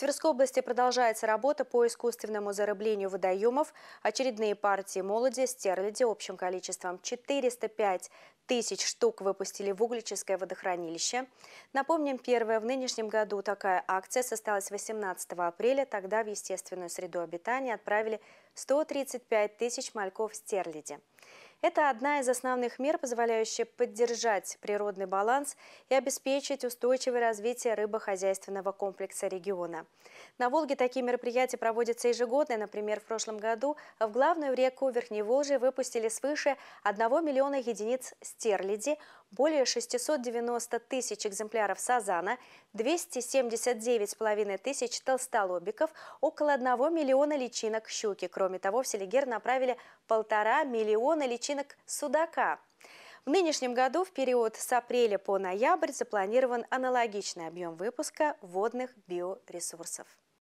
Тверской области продолжается работа по искусственному зарыблению водоемов. Очередные партии молоди, стерляди общим количеством 405 тысяч штук выпустили в Углическое водохранилище. Напомним, первая в нынешнем году такая акция состоялась 18 апреля. Тогда в естественную среду обитания отправили 135 тысяч мальков стерляди. Это одна из основных мер, позволяющая поддержать природный баланс и обеспечить устойчивое развитие рыбохозяйственного комплекса региона. На Волге такие мероприятия проводятся ежегодно. Например, в прошлом году в главную реку Верхней Волжи выпустили свыше 1 миллиона единиц стерляди – более 690 тысяч экземпляров сазана, 279,5 тысяч толстолобиков, около 1 миллиона личинок щуки. Кроме того, в Селигер направили полтора миллиона личинок судака. В нынешнем году в период с апреля по ноябрь запланирован аналогичный объем выпуска водных биоресурсов.